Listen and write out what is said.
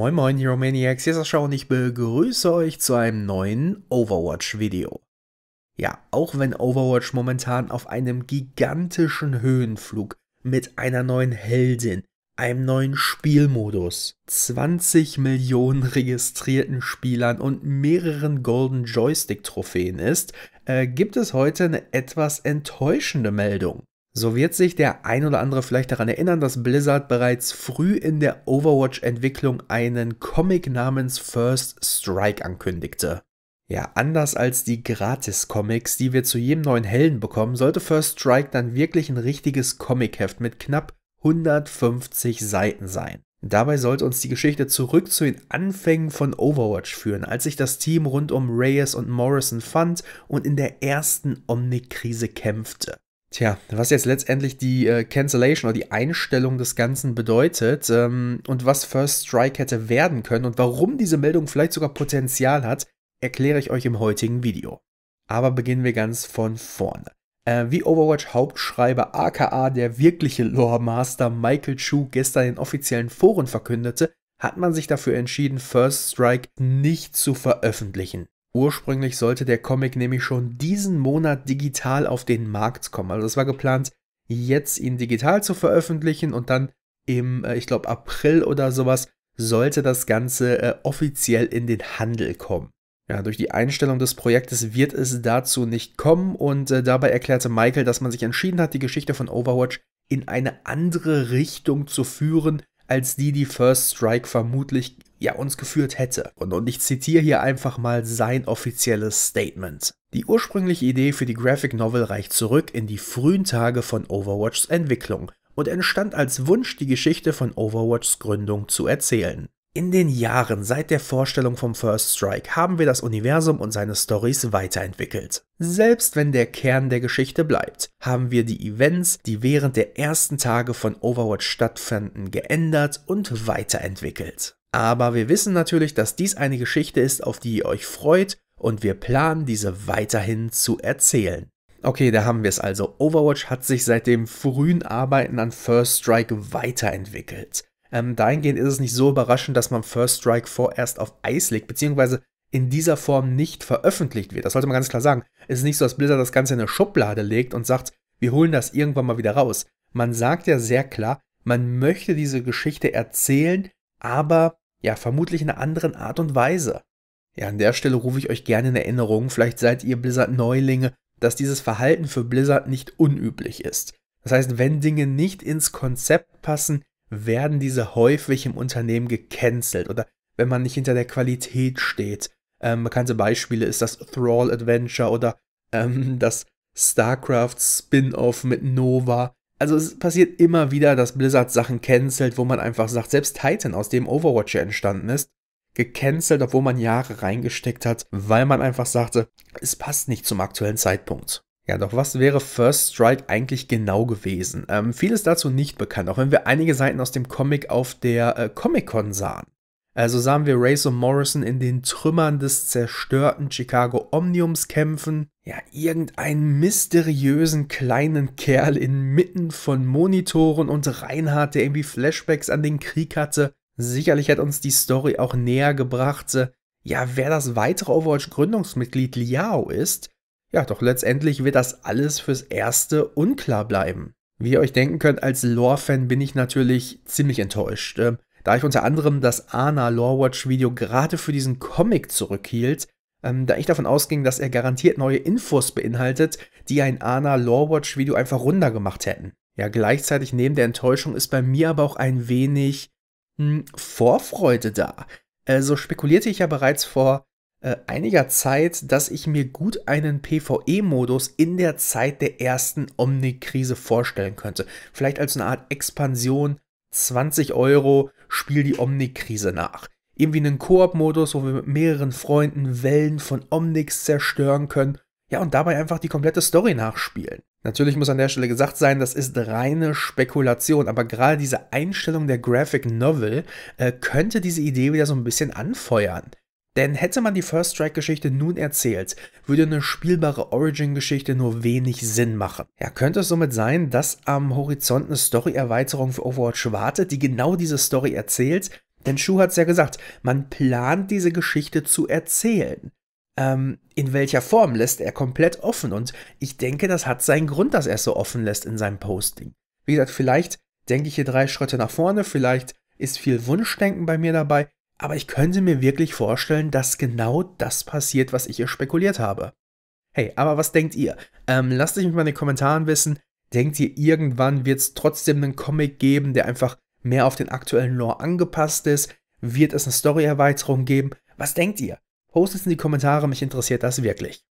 Moin Moin Hero Maniacs, hier ist Sascha und ich begrüße euch zu einem neuen Overwatch-Video. Ja, auch wenn Overwatch momentan auf einem gigantischen Höhenflug mit einer neuen Heldin, einem neuen Spielmodus, 20 Millionen registrierten Spielern und mehreren Golden Joystick-Trophäen ist, äh, gibt es heute eine etwas enttäuschende Meldung. So wird sich der ein oder andere vielleicht daran erinnern, dass Blizzard bereits früh in der Overwatch-Entwicklung einen Comic namens First Strike ankündigte. Ja, anders als die Gratis-Comics, die wir zu jedem neuen Helden bekommen, sollte First Strike dann wirklich ein richtiges Comicheft mit knapp 150 Seiten sein. Dabei sollte uns die Geschichte zurück zu den Anfängen von Overwatch führen, als sich das Team rund um Reyes und Morrison fand und in der ersten Omni-Krise kämpfte. Tja, was jetzt letztendlich die äh, Cancellation oder die Einstellung des Ganzen bedeutet ähm, und was First Strike hätte werden können und warum diese Meldung vielleicht sogar Potenzial hat, erkläre ich euch im heutigen Video. Aber beginnen wir ganz von vorne. Äh, wie Overwatch-Hauptschreiber aka der wirkliche Lore-Master Michael Chu gestern in offiziellen Foren verkündete, hat man sich dafür entschieden, First Strike nicht zu veröffentlichen. Ursprünglich sollte der Comic nämlich schon diesen Monat digital auf den Markt kommen. Also es war geplant, jetzt ihn digital zu veröffentlichen und dann im, äh, ich glaube, April oder sowas sollte das Ganze äh, offiziell in den Handel kommen. Ja, durch die Einstellung des Projektes wird es dazu nicht kommen und äh, dabei erklärte Michael, dass man sich entschieden hat, die Geschichte von Overwatch in eine andere Richtung zu führen, als die die First Strike vermutlich ja uns geführt hätte. Und, und ich zitiere hier einfach mal sein offizielles Statement. Die ursprüngliche Idee für die Graphic Novel reicht zurück in die frühen Tage von Overwatchs Entwicklung und entstand als Wunsch, die Geschichte von Overwatchs Gründung zu erzählen. In den Jahren seit der Vorstellung vom First Strike haben wir das Universum und seine Stories weiterentwickelt. Selbst wenn der Kern der Geschichte bleibt, haben wir die Events, die während der ersten Tage von Overwatch stattfanden, geändert und weiterentwickelt. Aber wir wissen natürlich, dass dies eine Geschichte ist, auf die ihr euch freut und wir planen, diese weiterhin zu erzählen. Okay, da haben wir es also. Overwatch hat sich seit dem frühen Arbeiten an First Strike weiterentwickelt. Ähm, dahingehend ist es nicht so überraschend, dass man First Strike vorerst auf Eis legt, beziehungsweise in dieser Form nicht veröffentlicht wird. Das sollte man ganz klar sagen. Es ist nicht so, dass Blizzard das Ganze in eine Schublade legt und sagt, wir holen das irgendwann mal wieder raus. Man sagt ja sehr klar, man möchte diese Geschichte erzählen, aber ja, vermutlich in einer anderen Art und Weise. Ja, an der Stelle rufe ich euch gerne in Erinnerung, vielleicht seid ihr Blizzard-Neulinge, dass dieses Verhalten für Blizzard nicht unüblich ist. Das heißt, wenn Dinge nicht ins Konzept passen, werden diese häufig im Unternehmen gecancelt oder wenn man nicht hinter der Qualität steht. Ähm, bekannte Beispiele ist das Thrall Adventure oder ähm, das StarCraft Spin-off mit Nova also es passiert immer wieder, dass Blizzard Sachen cancelt, wo man einfach sagt, selbst Titan, aus dem Overwatch ja entstanden ist, gecancelt, obwohl man Jahre reingesteckt hat, weil man einfach sagte, es passt nicht zum aktuellen Zeitpunkt. Ja, doch was wäre First Strike eigentlich genau gewesen? Ähm, vieles dazu nicht bekannt, auch wenn wir einige Seiten aus dem Comic auf der äh, Comic-Con sahen. Also sahen wir Race und Morrison in den Trümmern des zerstörten Chicago Omniums kämpfen. Ja, irgendeinen mysteriösen kleinen Kerl inmitten von Monitoren und Reinhard, der irgendwie Flashbacks an den Krieg hatte. Sicherlich hat uns die Story auch näher gebracht. Ja, wer das weitere Overwatch-Gründungsmitglied Liao ist. Ja, doch letztendlich wird das alles fürs Erste unklar bleiben. Wie ihr euch denken könnt, als Lore-Fan bin ich natürlich ziemlich enttäuscht. Ähm, da ich unter anderem das Ana Lorewatch Video gerade für diesen Comic zurückhielt, ähm, da ich davon ausging, dass er garantiert neue Infos beinhaltet, die ein Ana Lorewatch Video einfach runtergemacht hätten. Ja, gleichzeitig neben der Enttäuschung ist bei mir aber auch ein wenig mh, hm, Vorfreude da. Also spekulierte ich ja bereits vor äh, einiger Zeit, dass ich mir gut einen PvE-Modus in der Zeit der ersten Omni-Krise vorstellen könnte. Vielleicht als eine Art Expansion 20 Euro, spiel die Omnic-Krise nach. Irgendwie einen Koop-Modus, wo wir mit mehreren Freunden Wellen von Omnics zerstören können. Ja, und dabei einfach die komplette Story nachspielen. Natürlich muss an der Stelle gesagt sein, das ist reine Spekulation, aber gerade diese Einstellung der Graphic Novel äh, könnte diese Idee wieder so ein bisschen anfeuern. Denn hätte man die First Strike-Geschichte nun erzählt, würde eine spielbare Origin-Geschichte nur wenig Sinn machen. Ja, könnte es somit sein, dass am Horizont eine Story-Erweiterung für Overwatch wartet, die genau diese Story erzählt? Denn Shu hat es ja gesagt, man plant diese Geschichte zu erzählen. Ähm, in welcher Form lässt er komplett offen und ich denke, das hat seinen Grund, dass er es so offen lässt in seinem Posting. Wie gesagt, vielleicht denke ich hier drei Schritte nach vorne, vielleicht ist viel Wunschdenken bei mir dabei, aber ich könnte mir wirklich vorstellen, dass genau das passiert, was ich hier spekuliert habe. Hey, aber was denkt ihr? Ähm, lasst euch mich mal in den Kommentaren wissen. Denkt ihr, irgendwann wird es trotzdem einen Comic geben, der einfach mehr auf den aktuellen Lore angepasst ist? Wird es eine Story-Erweiterung geben? Was denkt ihr? Postet es in die Kommentare, mich interessiert das wirklich.